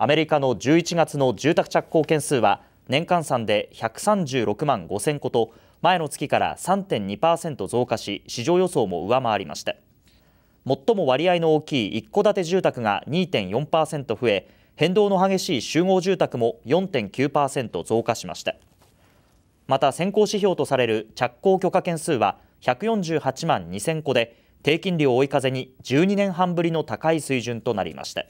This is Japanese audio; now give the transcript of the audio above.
アメリカの11月の住宅着工件数は年換算で136万5000戸と前の月から3.2%増加し市場予想も上回りました最も割合の大きい一戸建て住宅が2.4%増え変動の激しい集合住宅も4.9%増加しましたまた先行指標とされる着工許可件数は148万2000戸で低金利を追い風に12年半ぶりの高い水準となりました